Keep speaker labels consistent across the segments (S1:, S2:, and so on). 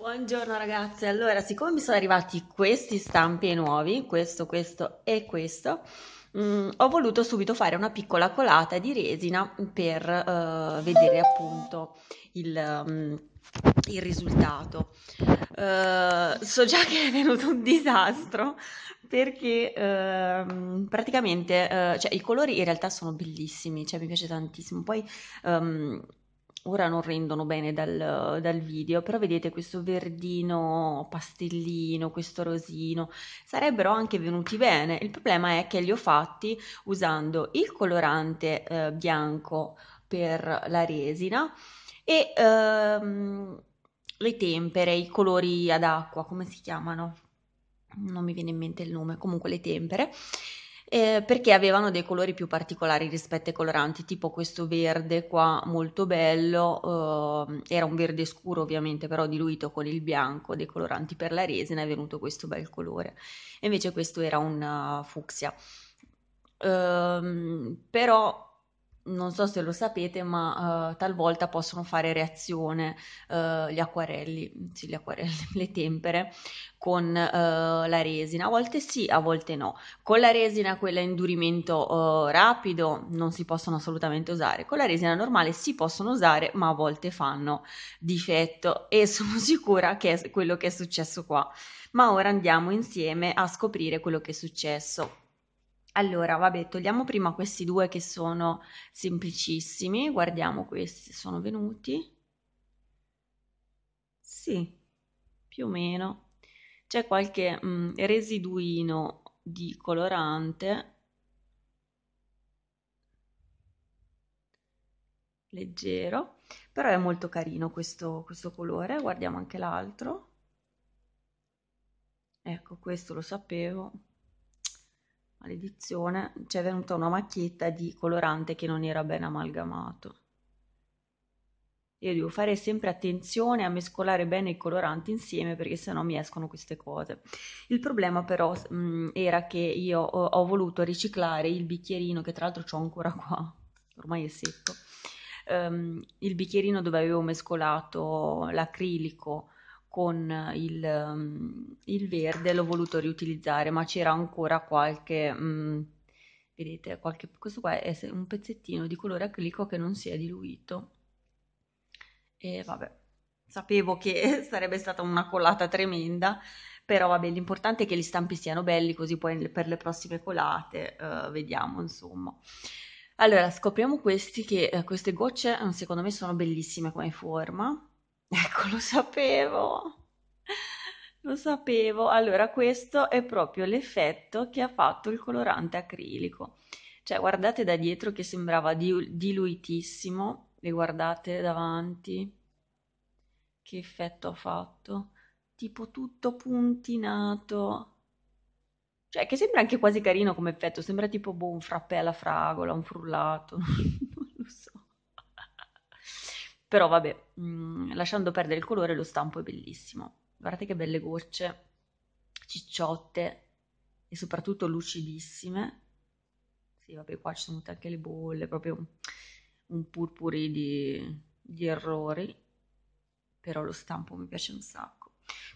S1: Buongiorno ragazze, allora siccome mi sono arrivati questi stampi nuovi, questo, questo e questo, mh, mm, ho voluto subito fare una piccola colata di resina per uh, vedere appunto il, um, il risultato. Uh, so già che è venuto un disastro perché uh, praticamente uh, cioè, i colori in realtà sono bellissimi, cioè mi piace tantissimo. Poi um, ora non rendono bene dal, dal, video, però vedete questo verdino pastellino, questo rosino, sarebbero anche venuti bene. Il problema è che li ho fatti usando il colorante eh, bianco per la resina e ehm, le tempere, i colori ad acqua, come si chiamano? Non mi viene in mente il nome, comunque le tempere eh, perché avevano dei colori più particolari rispetto ai coloranti, tipo questo verde qua molto bello, eh, era un verde scuro ovviamente, però diluito con il bianco dei coloranti per la resina è venuto questo bel colore. invece questo era un eh, fucsia. Eh, però non so se lo sapete, ma uh, talvolta possono fare reazione uh, gli acquarelli, sì, gli acquarelli, le tempere con uh, la resina. A volte sì, a volte no. Con la resina, quella indurimento durimento rapido, non si possono assolutamente usare. Con la resina normale si possono usare, ma a volte fanno difetto e sono sicura che è quello che è successo qua. Ma ora andiamo insieme a scoprire quello che è successo. Allora, vabbè, togliamo prima questi due che sono semplicissimi. Guardiamo questi, sono venuti. Sì, più o meno. C'è qualche mm, residuino di colorante. Leggero, però è molto carino questo, questo colore. Guardiamo anche l'altro. Ecco, questo lo sapevo. Maledizione, ci è venuta una macchietta di colorante che non era ben amalgamato. Io devo fare sempre attenzione a mescolare bene i coloranti insieme perché sennò mi escono queste cose. Il problema però mh, mm, era che io ho, ho, voluto riciclare il bicchierino che tra l'altro ho ancora qua, ormai è secco, um, il bicchierino dove avevo mescolato l'acrilico con il, mm, il verde l'ho voluto riutilizzare, ma c'era ancora qualche... Mh, mm, vedete, qualche, questo qua è un pezzettino di colore acrilico che non si è diluito. E vabbè, sapevo che sarebbe stata una colata tremenda, però vabbè, l'importante è che gli stampi siano belli, così poi per le prossime colate eh, vediamo, insomma. Allora, scopriamo questi che eh, queste gocce eh, secondo me sono bellissime come forma, Ecco, lo sapevo. Lo sapevo. Allora, questo è proprio l'effetto che ha fatto il colorante acrilico. Cioè, guardate da dietro che sembrava diluitissimo e guardate davanti che effetto ha fatto. Tipo tutto puntinato. Cioè, che sembra anche quasi carino come effetto, sembra tipo boh, un frappè alla fragola, un frullato. però vabbè, mh, mm, lasciando perdere il colore lo stampo è bellissimo. Guardate che belle gocce, cicciotte e soprattutto lucidissime. Sì, vabbè, qua ci sono tutte anche le bolle, proprio un, un purpurì di, di errori, però lo stampo mi piace un sacco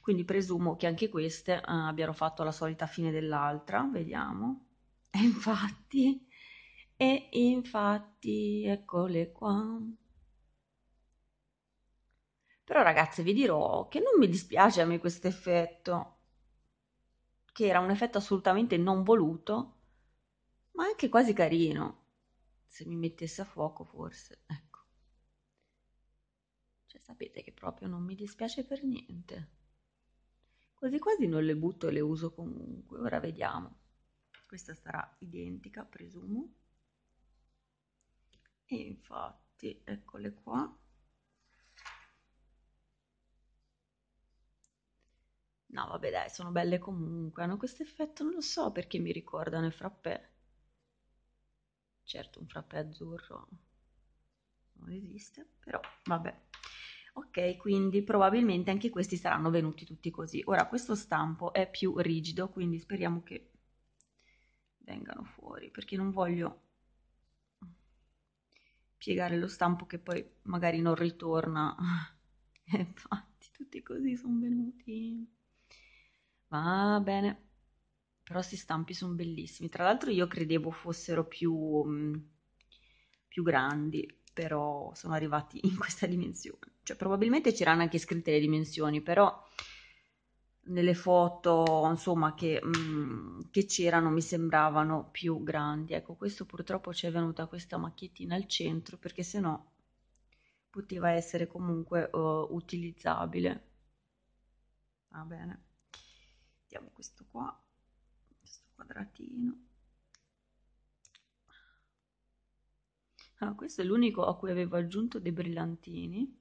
S1: quindi presumo che anche queste eh, abbiano fatto la solita fine dell'altra, vediamo, e infatti, e infatti, eccole qua, però ragazzi, vi dirò che non mi dispiace a me questo effetto, che era un effetto assolutamente non voluto, ma anche quasi carino. Se mi mettesse a fuoco forse, ecco. Cioè sapete che proprio non mi dispiace per niente. Quasi quasi non le butto e le uso comunque, ora vediamo. Questa sarà identica, presumo. E infatti, eccole qua. No, vabbè, dai, sono belle comunque. Hanno questo effetto, non lo so perché mi ricordano il frappè. Certo, un frappè azzurro non esiste, però vabbè. Ok, quindi probabilmente anche questi saranno venuti tutti così. Ora, questo stampo è più rigido, quindi speriamo che vengano fuori, perché non voglio piegare lo stampo che poi magari non ritorna. E infatti, tutti così sono venuti. Va bene. Però questi stampi sono bellissimi. Tra l'altro io credevo fossero più, mm, più grandi, però sono arrivati in questa dimensione. Cioè probabilmente c'erano anche scritte le dimensioni, però nelle foto insomma che, mm, che, c'erano mi sembravano più grandi ecco questo purtroppo ci è venuta questa macchiettina al centro perché sennò poteva essere comunque uh, utilizzabile va bene mettiamo questo qua questo quadratino ah, questo è l'unico a cui avevo aggiunto dei brillantini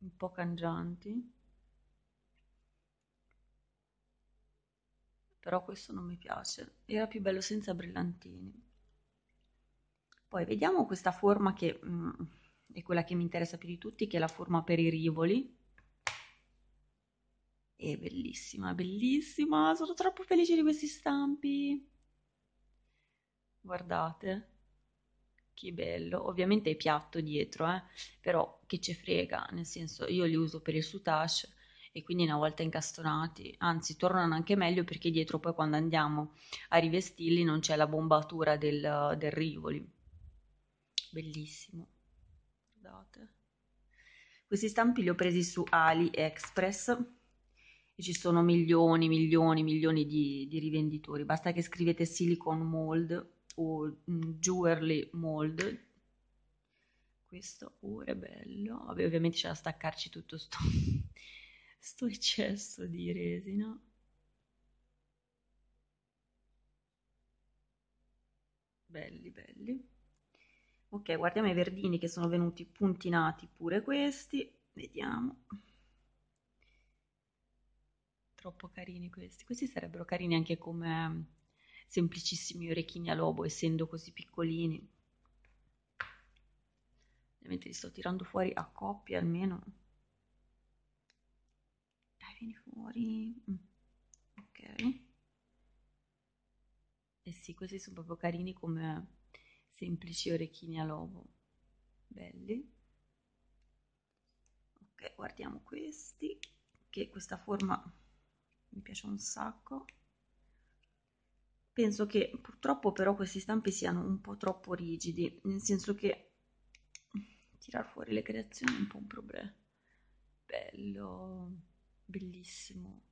S1: un po' cangianti però questo non mi piace era più bello senza brillantini poi vediamo questa forma che mh, mm, è quella che mi interessa più di tutti che è la forma per i rivoli è bellissima, bellissima. Sono troppo felice di questi stampi. Guardate. Che bello. Ovviamente è piatto dietro, eh? però che ce frega. Nel senso, io li uso per il soutache e quindi una volta incastonati, anzi tornano anche meglio perché dietro poi quando andiamo a rivestirli non c'è la bombatura del, del rivoli. Bellissimo. Guardate. Questi stampi li ho presi su AliExpress e ci sono milioni, milioni, milioni di, di rivenditori. Basta che scrivete silicon mold o mm, jewelry mold. Questo pure è bello. Vabbè, ovviamente c'è da staccarci tutto sto, sto eccesso di resina. Belli, belli. Ok, guardiamo i verdini che sono venuti puntinati pure questi. Vediamo. Troppo carini questi. Questi sarebbero carini anche come mm, semplicissimi orecchini a lobo, essendo così piccolini. Ovviamente li sto tirando fuori a coppie almeno. Dai, vieni fuori. Mm. Ok. Eh sì, questi sono proprio carini come semplici orecchini a lobo. Belli. Ok, guardiamo questi, che questa forma mi piace un sacco. Penso che purtroppo però questi stampi siano un po' troppo rigidi, nel senso che tirar fuori le creazioni è un po' un problema. Bello, bellissimo,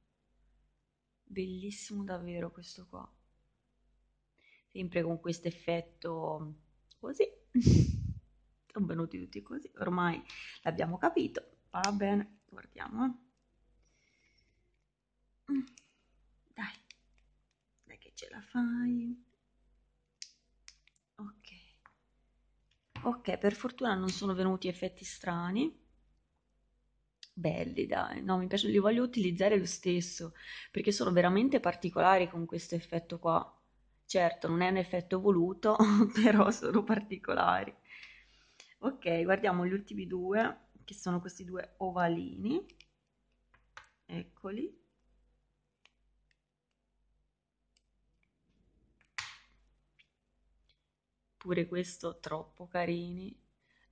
S1: bellissimo davvero questo qua. Sempre con questo effetto così. Sono venuti tutti così, ormai l'abbiamo capito. Va bene, guardiamo. Eh. ce la fai. Ok. Ok, per fortuna non sono venuti effetti strani. Belli, dai. No, mi piace, li voglio utilizzare lo stesso, perché sono veramente particolari con questo effetto qua. Certo, non è un effetto voluto, però sono particolari. Ok, guardiamo gli ultimi due, che sono questi due ovalini. Eccoli. pure questo troppo carini.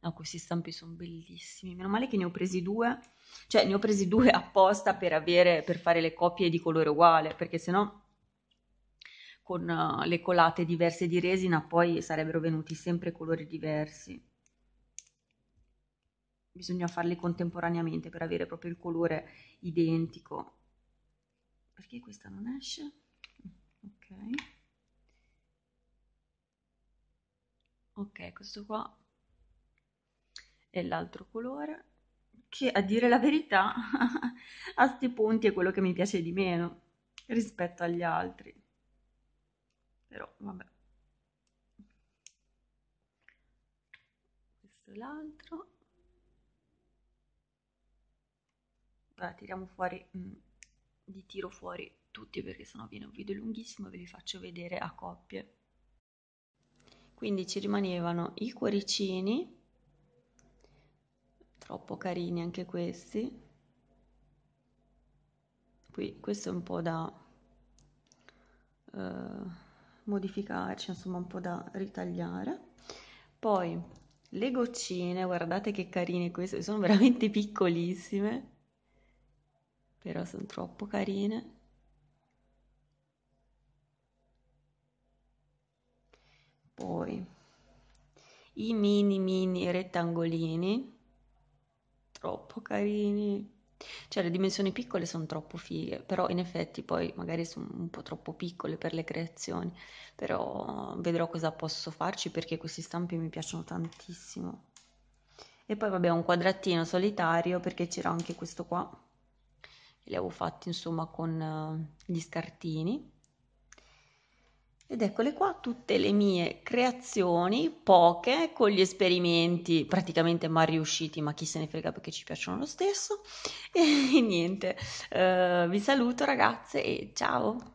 S1: No, questi stampi sono bellissimi. Meno male che ne ho presi due, cioè ne ho presi due apposta per, avere, per fare le coppie di colore uguale, perché sennò con eh, le colate diverse di resina poi sarebbero venuti sempre colori diversi. Bisogna farli contemporaneamente per avere proprio il colore identico. Perché questa non esce? Ok. ok questo qua è l'altro colore che a dire la verità a sti punti è quello che mi piace di meno rispetto agli altri però vabbè questo è l'altro Ora tiriamo fuori mh, mm, li tiro fuori tutti perché sennò viene un video lunghissimo ve li faccio vedere a coppie quindi ci rimanevano i cuoricini troppo carini anche questi qui questo è un po' da eh, modificarci insomma un po' da ritagliare poi le goccine guardate che carine queste sono veramente piccolissime però sono troppo carine poi i mini mini rettangolini troppo carini cioè le dimensioni piccole sono troppo fighe però in effetti poi magari sono un po' troppo piccole per le creazioni però vedrò cosa posso farci perché questi stampi mi piacciono tantissimo e poi vabbè un quadratino solitario perché c'era anche questo qua li avevo fatti insomma con eh, gli scartini ed eccole qua tutte le mie creazioni, poche, con gli esperimenti praticamente mai riusciti, ma chi se ne frega perché ci piacciono lo stesso. E niente, uh, vi saluto ragazze e ciao!